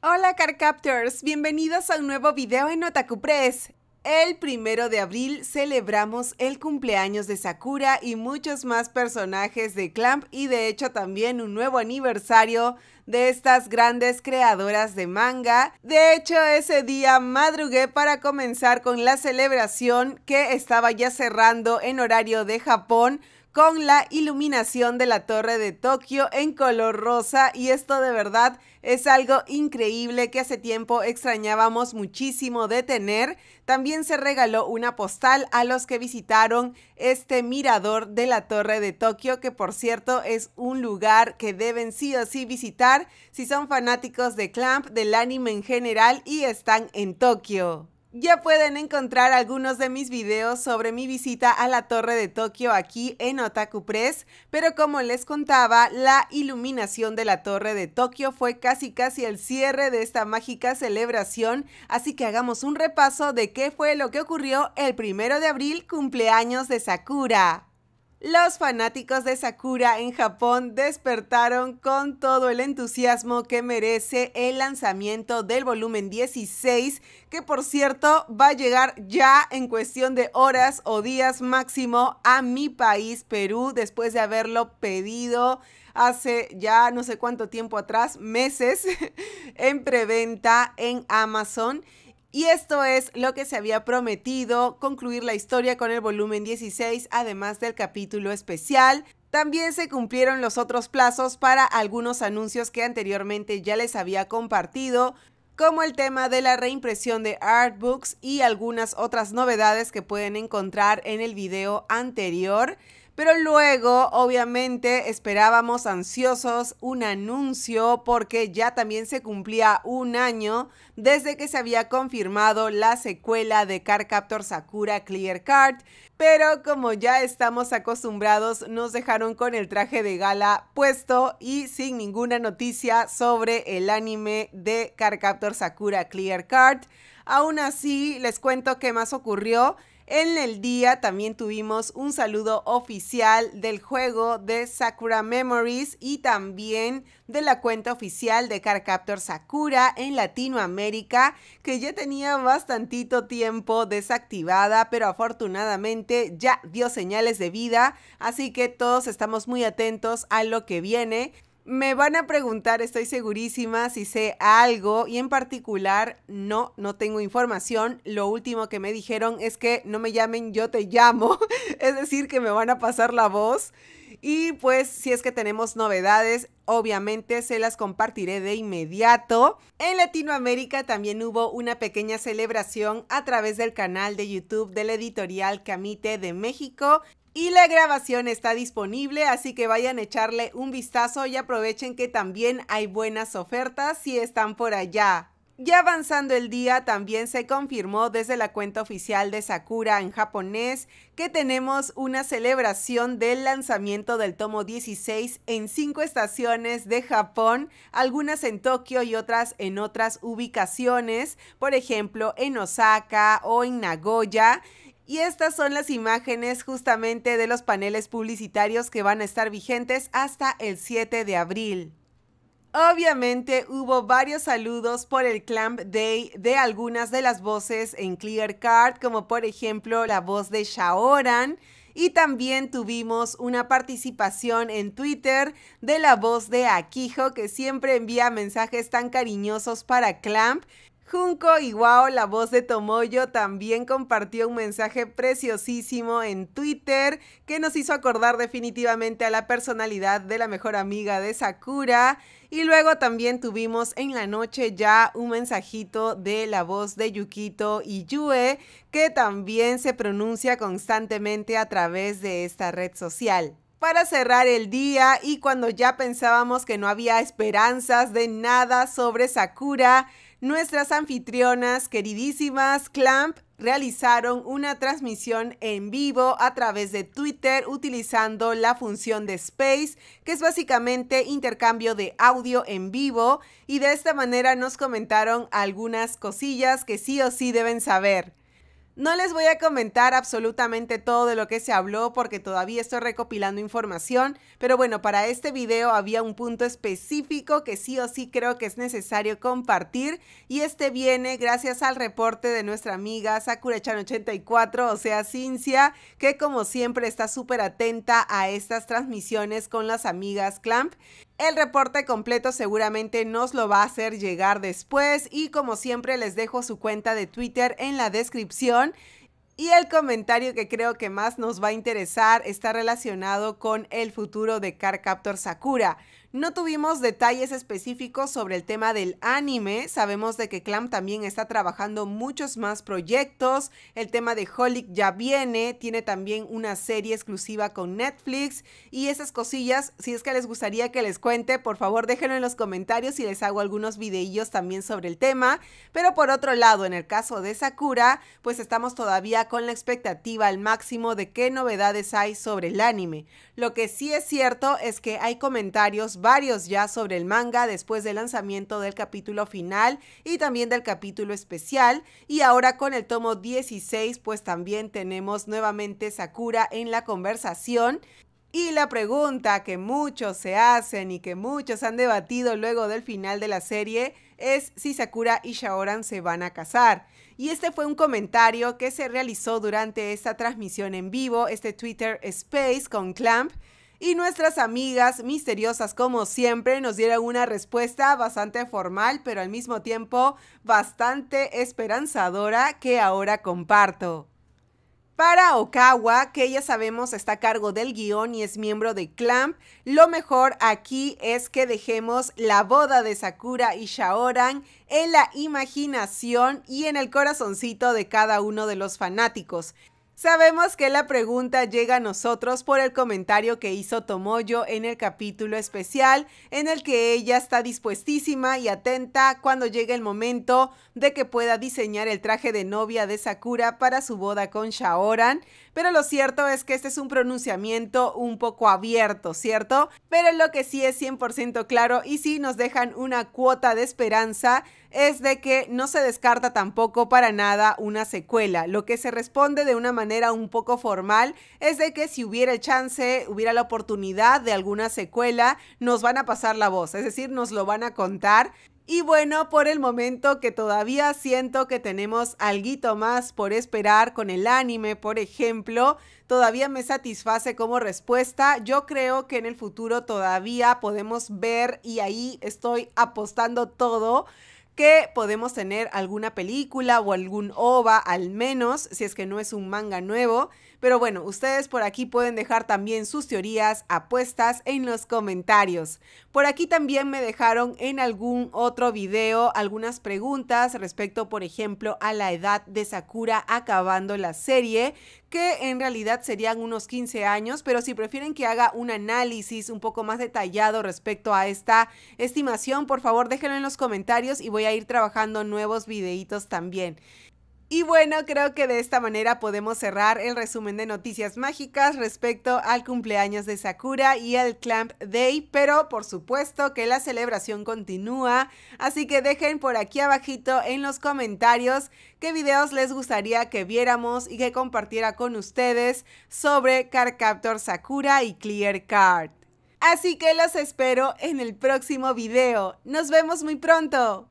Hola Carcaptors, bienvenidos a un nuevo video en Otaku Press. El primero de abril celebramos el cumpleaños de Sakura y muchos más personajes de Clamp y de hecho también un nuevo aniversario de estas grandes creadoras de manga. De hecho, ese día madrugué para comenzar con la celebración que estaba ya cerrando en horario de Japón con la iluminación de la Torre de Tokio en color rosa y esto de verdad es algo increíble que hace tiempo extrañábamos muchísimo de tener. También se regaló una postal a los que visitaron este mirador de la Torre de Tokio, que por cierto es un lugar que deben sí o sí visitar si son fanáticos de Clamp, del anime en general y están en Tokio. Ya pueden encontrar algunos de mis videos sobre mi visita a la Torre de Tokio aquí en Otaku Press, pero como les contaba, la iluminación de la Torre de Tokio fue casi casi el cierre de esta mágica celebración, así que hagamos un repaso de qué fue lo que ocurrió el primero de abril, cumpleaños de Sakura. Los fanáticos de Sakura en Japón despertaron con todo el entusiasmo que merece el lanzamiento del volumen 16, que por cierto va a llegar ya en cuestión de horas o días máximo a mi país, Perú, después de haberlo pedido hace ya no sé cuánto tiempo atrás, meses, en preventa en Amazon. Y esto es lo que se había prometido, concluir la historia con el volumen 16, además del capítulo especial. También se cumplieron los otros plazos para algunos anuncios que anteriormente ya les había compartido, como el tema de la reimpresión de Artbooks y algunas otras novedades que pueden encontrar en el video anterior. Pero luego, obviamente, esperábamos ansiosos un anuncio porque ya también se cumplía un año desde que se había confirmado la secuela de Cardcaptor Sakura Clear Card. Pero como ya estamos acostumbrados, nos dejaron con el traje de gala puesto y sin ninguna noticia sobre el anime de Cardcaptor Sakura Clear Card. Aún así, les cuento qué más ocurrió. En el día también tuvimos un saludo oficial del juego de Sakura Memories y también de la cuenta oficial de Carcaptor Sakura en Latinoamérica, que ya tenía bastantito tiempo desactivada, pero afortunadamente ya dio señales de vida, así que todos estamos muy atentos a lo que viene. Me van a preguntar, estoy segurísima, si sé algo y en particular no, no tengo información. Lo último que me dijeron es que no me llamen, yo te llamo. Es decir, que me van a pasar la voz. Y pues si es que tenemos novedades, obviamente se las compartiré de inmediato. En Latinoamérica también hubo una pequeña celebración a través del canal de YouTube del editorial Camite de México y la grabación está disponible, así que vayan a echarle un vistazo y aprovechen que también hay buenas ofertas si están por allá. Ya avanzando el día, también se confirmó desde la cuenta oficial de Sakura en japonés que tenemos una celebración del lanzamiento del tomo 16 en cinco estaciones de Japón, algunas en Tokio y otras en otras ubicaciones, por ejemplo en Osaka o en Nagoya. Y estas son las imágenes justamente de los paneles publicitarios que van a estar vigentes hasta el 7 de abril. Obviamente hubo varios saludos por el Clamp Day de algunas de las voces en Clear Card, como por ejemplo la voz de Shaoran. Y también tuvimos una participación en Twitter de la voz de Akijo, que siempre envía mensajes tan cariñosos para Clamp. Junko Iwao, la voz de Tomoyo, también compartió un mensaje preciosísimo en Twitter que nos hizo acordar definitivamente a la personalidad de la mejor amiga de Sakura. Y luego también tuvimos en la noche ya un mensajito de la voz de Yukito y Yue, que también se pronuncia constantemente a través de esta red social para cerrar el día y cuando ya pensábamos que no había esperanzas de nada sobre Sakura, nuestras anfitrionas queridísimas Clamp realizaron una transmisión en vivo a través de Twitter utilizando la función de Space, que es básicamente intercambio de audio en vivo, y de esta manera nos comentaron algunas cosillas que sí o sí deben saber. No les voy a comentar absolutamente todo de lo que se habló porque todavía estoy recopilando información, pero bueno, para este video había un punto específico que sí o sí creo que es necesario compartir y este viene gracias al reporte de nuestra amiga Sakurachan84, o sea, Cincia, que como siempre está súper atenta a estas transmisiones con las amigas Clamp el reporte completo seguramente nos lo va a hacer llegar después y como siempre les dejo su cuenta de Twitter en la descripción. Y el comentario que creo que más nos va a interesar está relacionado con el futuro de Car Captor Sakura. No tuvimos detalles específicos sobre el tema del anime, sabemos de que Clam también está trabajando muchos más proyectos, el tema de Holic ya viene, tiene también una serie exclusiva con Netflix y esas cosillas, si es que les gustaría que les cuente, por favor déjenlo en los comentarios y les hago algunos videillos también sobre el tema, pero por otro lado, en el caso de Sakura, pues estamos todavía con la expectativa al máximo de qué novedades hay sobre el anime. Lo que sí es cierto es que hay comentarios varios ya sobre el manga después del lanzamiento del capítulo final y también del capítulo especial. Y ahora con el tomo 16, pues también tenemos nuevamente Sakura en la conversación. Y la pregunta que muchos se hacen y que muchos han debatido luego del final de la serie es si Sakura y Shaoran se van a casar. Y este fue un comentario que se realizó durante esta transmisión en vivo, este Twitter Space con Clamp, y nuestras amigas misteriosas, como siempre, nos dieron una respuesta bastante formal, pero al mismo tiempo bastante esperanzadora que ahora comparto. Para Okawa, que ya sabemos está a cargo del guión y es miembro de Clamp, lo mejor aquí es que dejemos la boda de Sakura y Shaoran en la imaginación y en el corazoncito de cada uno de los fanáticos. Sabemos que la pregunta llega a nosotros por el comentario que hizo Tomoyo en el capítulo especial, en el que ella está dispuestísima y atenta cuando llegue el momento de que pueda diseñar el traje de novia de Sakura para su boda con Shaoran, pero lo cierto es que este es un pronunciamiento un poco abierto, ¿cierto? Pero lo que sí es 100% claro y sí nos dejan una cuota de esperanza es de que no se descarta tampoco para nada una secuela. Lo que se responde de una manera un poco formal es de que si hubiera chance, hubiera la oportunidad de alguna secuela, nos van a pasar la voz, es decir, nos lo van a contar y bueno, por el momento que todavía siento que tenemos algo más por esperar con el anime, por ejemplo, todavía me satisface como respuesta. Yo creo que en el futuro todavía podemos ver, y ahí estoy apostando todo, que podemos tener alguna película o algún OVA al menos, si es que no es un manga nuevo pero bueno, ustedes por aquí pueden dejar también sus teorías, apuestas en los comentarios. Por aquí también me dejaron en algún otro video algunas preguntas respecto, por ejemplo, a la edad de Sakura acabando la serie, que en realidad serían unos 15 años, pero si prefieren que haga un análisis un poco más detallado respecto a esta estimación, por favor déjenlo en los comentarios y voy a ir trabajando nuevos videitos también. Y bueno, creo que de esta manera podemos cerrar el resumen de noticias mágicas respecto al cumpleaños de Sakura y el Clamp Day, pero por supuesto que la celebración continúa, así que dejen por aquí abajito en los comentarios qué videos les gustaría que viéramos y que compartiera con ustedes sobre Cardcaptor Sakura y Clear Card. Así que los espero en el próximo video. Nos vemos muy pronto.